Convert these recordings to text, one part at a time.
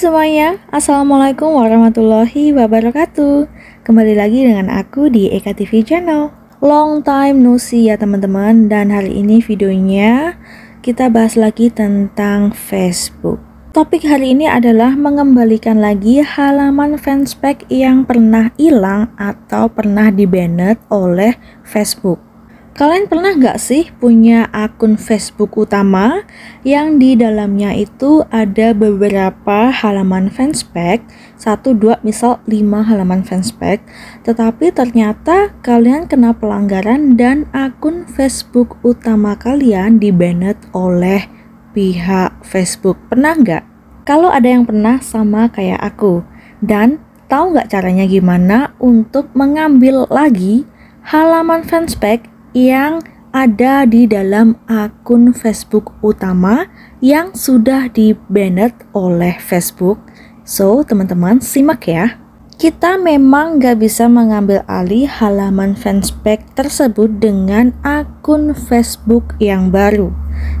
semuanya, Assalamualaikum warahmatullahi wabarakatuh Kembali lagi dengan aku di Eka TV Channel Long time no see ya teman-teman Dan hari ini videonya kita bahas lagi tentang Facebook Topik hari ini adalah mengembalikan lagi halaman fanspage yang pernah hilang atau pernah dibanned oleh Facebook Kalian pernah nggak sih punya akun Facebook utama yang di dalamnya itu ada beberapa halaman fanspage, satu dua misal lima halaman fanspage, tetapi ternyata kalian kena pelanggaran dan akun Facebook utama kalian dibanned oleh pihak Facebook. Pernah nggak? Kalau ada yang pernah sama kayak aku, dan tahu nggak caranya gimana untuk mengambil lagi halaman fanspage yang ada di dalam akun Facebook utama yang sudah dibanned oleh Facebook. So, teman-teman simak ya. Kita memang gak bisa mengambil alih halaman fanspage tersebut dengan akun Facebook yang baru.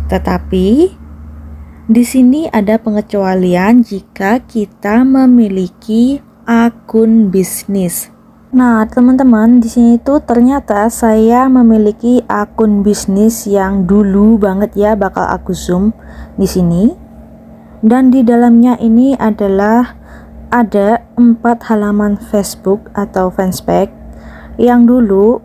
Tetapi, di sini ada pengecualian jika kita memiliki akun bisnis. Nah, teman-teman, di sini tuh ternyata saya memiliki akun bisnis yang dulu banget ya bakal aku zoom di sini. Dan di dalamnya ini adalah ada empat halaman Facebook atau fanspage yang dulu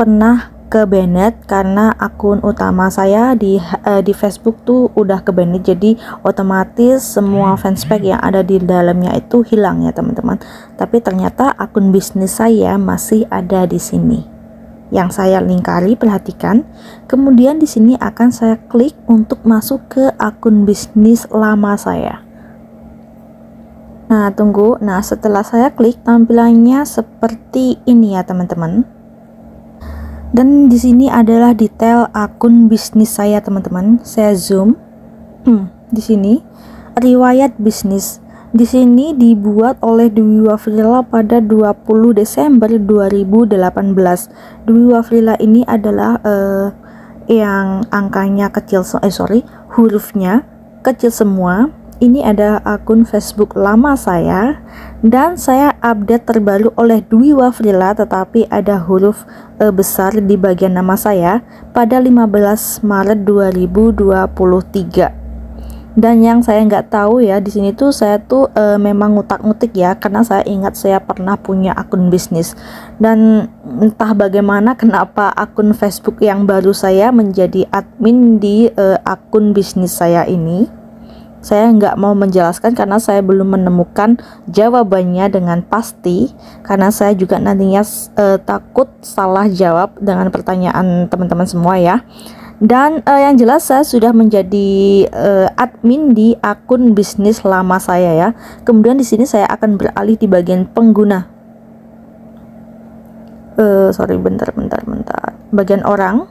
pernah ke Bennett karena akun utama saya di uh, di Facebook tuh udah ke Bennett jadi otomatis semua fanspage yang ada di dalamnya itu hilang ya teman-teman tapi ternyata akun bisnis saya masih ada di sini yang saya lingkari perhatikan kemudian di sini akan saya klik untuk masuk ke akun bisnis lama saya Nah, tunggu. Nah, setelah saya klik tampilannya seperti ini ya, teman-teman. Dan di sini adalah detail akun bisnis saya, teman-teman. Saya zoom. Hmm, di sini riwayat bisnis. Di sini dibuat oleh Dwi Wafrila pada 20 Desember 2018. Dwi Wafrila ini adalah uh, yang angkanya kecil eh sorry, hurufnya kecil semua ini ada akun Facebook lama saya dan saya update terbaru oleh Dwi Wafrila tetapi ada huruf E besar di bagian nama saya pada 15 Maret 2023 dan yang saya nggak tahu ya di sini tuh saya tuh e, memang ngutak-ngutik ya karena saya ingat saya pernah punya akun bisnis dan entah bagaimana kenapa akun Facebook yang baru saya menjadi admin di e, akun bisnis saya ini saya nggak mau menjelaskan karena saya belum menemukan jawabannya dengan pasti karena saya juga nantinya uh, takut salah jawab dengan pertanyaan teman-teman semua ya dan uh, yang jelas saya sudah menjadi uh, admin di akun bisnis lama saya ya kemudian di sini saya akan beralih di bagian pengguna uh, sorry bentar bentar bentar bagian orang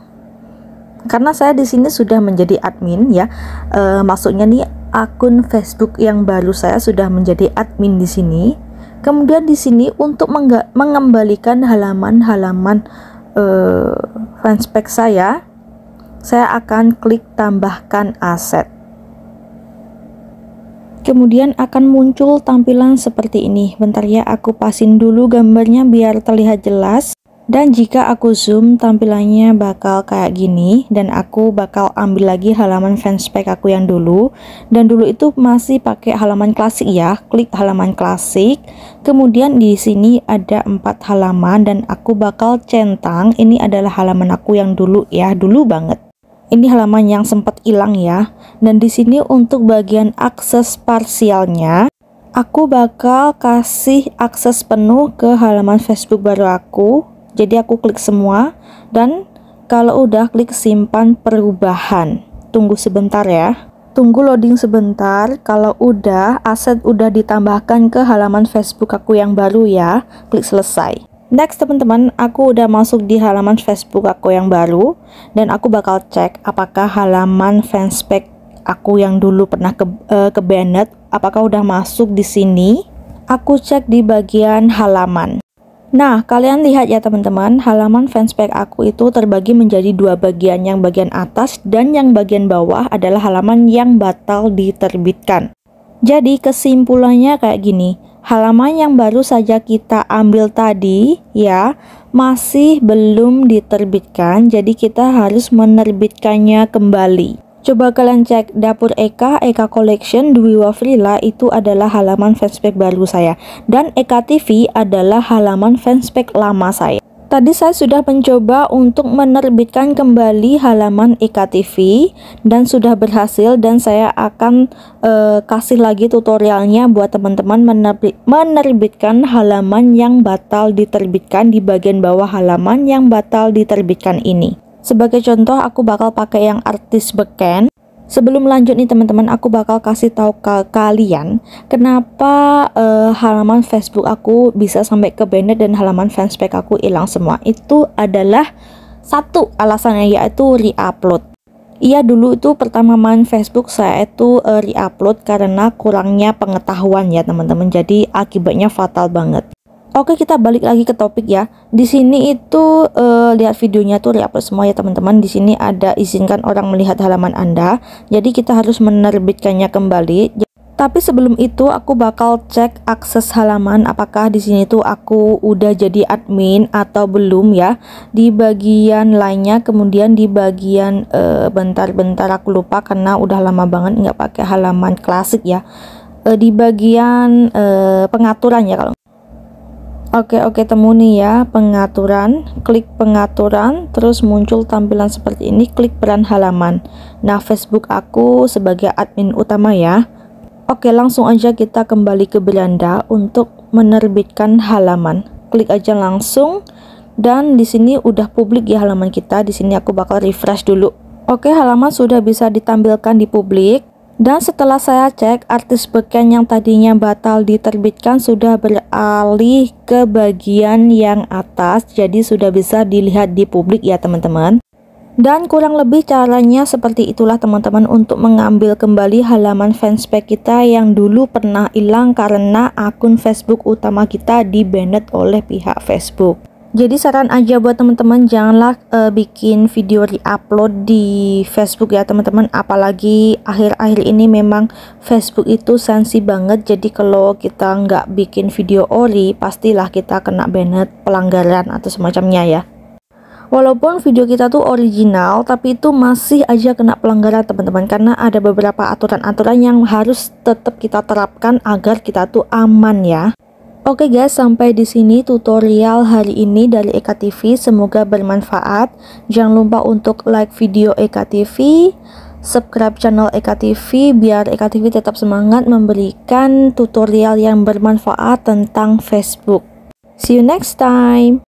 karena saya di sini sudah menjadi admin ya e, maksudnya nih akun Facebook yang baru saya sudah menjadi admin di sini. Kemudian di sini untuk mengembalikan halaman-halaman uh, eh, fanspage saya, saya akan klik tambahkan aset. Kemudian akan muncul tampilan seperti ini. Bentar ya, aku pasin dulu gambarnya biar terlihat jelas. Dan jika aku zoom, tampilannya bakal kayak gini dan aku bakal ambil lagi halaman fanspage aku yang dulu. Dan dulu itu masih pakai halaman klasik ya. Klik halaman klasik. Kemudian di sini ada empat halaman dan aku bakal centang. Ini adalah halaman aku yang dulu ya, dulu banget ini halaman yang sempat hilang ya. Dan di sini untuk bagian akses parsialnya, aku bakal kasih akses penuh ke halaman Facebook baru aku jadi aku klik semua dan kalau udah klik simpan perubahan tunggu sebentar ya tunggu loading sebentar kalau udah aset udah ditambahkan ke halaman Facebook aku yang baru ya klik selesai next teman-teman aku udah masuk di halaman Facebook aku yang baru dan aku bakal cek apakah halaman fanspage aku yang dulu pernah ke, uh, ke Bennett apakah udah masuk di sini aku cek di bagian halaman Nah, kalian lihat ya teman-teman, halaman fanspage aku itu terbagi menjadi dua bagian, yang bagian atas dan yang bagian bawah adalah halaman yang batal diterbitkan. Jadi kesimpulannya kayak gini, halaman yang baru saja kita ambil tadi ya, masih belum diterbitkan, jadi kita harus menerbitkannya kembali. Coba kalian cek dapur Eka, Eka Collection Dwi Wafrila itu adalah halaman fanspage baru saya dan Eka TV adalah halaman fanspage lama saya. Tadi saya sudah mencoba untuk menerbitkan kembali halaman Eka TV dan sudah berhasil dan saya akan uh, kasih lagi tutorialnya buat teman-teman menerbitkan halaman yang batal diterbitkan di bagian bawah halaman yang batal diterbitkan ini. Sebagai contoh, aku bakal pakai yang artis beken. Sebelum lanjut nih teman-teman, aku bakal kasih tahu ke kalian kenapa uh, halaman Facebook aku bisa sampai ke banner dan halaman fanspage aku hilang semua. Itu adalah satu alasannya yaitu re-upload. Iya dulu itu pertama main Facebook saya itu uh, eh, upload karena kurangnya pengetahuan ya teman-teman. Jadi akibatnya fatal banget. Oke kita balik lagi ke topik ya. Di sini itu uh, lihat videonya tuh reupload semua ya teman-teman. Di sini ada izinkan orang melihat halaman Anda. Jadi kita harus menerbitkannya kembali. Tapi sebelum itu aku bakal cek akses halaman apakah di sini tuh aku udah jadi admin atau belum ya. Di bagian lainnya kemudian di bagian eh, bentar-bentar uh, aku lupa karena udah lama banget nggak pakai halaman klasik ya. Uh, di bagian uh, pengaturan ya kalau Oke oke temuni ya pengaturan, klik pengaturan terus muncul tampilan seperti ini klik peran halaman. Nah Facebook aku sebagai admin utama ya. Oke langsung aja kita kembali ke beranda untuk menerbitkan halaman. Klik aja langsung dan di sini udah publik ya halaman kita. Di sini aku bakal refresh dulu. Oke halaman sudah bisa ditampilkan di publik. Dan setelah saya cek, artis beken yang tadinya batal diterbitkan sudah beralih ke bagian yang atas, jadi sudah bisa dilihat di publik ya teman-teman. Dan kurang lebih caranya seperti itulah teman-teman untuk mengambil kembali halaman fanspage kita yang dulu pernah hilang karena akun Facebook utama kita dibanned oleh pihak Facebook jadi saran aja buat teman-teman janganlah uh, bikin video re-upload di Facebook ya teman-teman apalagi akhir-akhir ini memang Facebook itu sensi banget jadi kalau kita nggak bikin video ori pastilah kita kena banned pelanggaran atau semacamnya ya Walaupun video kita tuh original, tapi itu masih aja kena pelanggaran teman-teman karena ada beberapa aturan-aturan yang harus tetap kita terapkan agar kita tuh aman ya. Oke guys, sampai di sini tutorial hari ini dari Eka TV. Semoga bermanfaat. Jangan lupa untuk like video Eka TV, subscribe channel Eka TV biar Eka TV tetap semangat memberikan tutorial yang bermanfaat tentang Facebook. See you next time.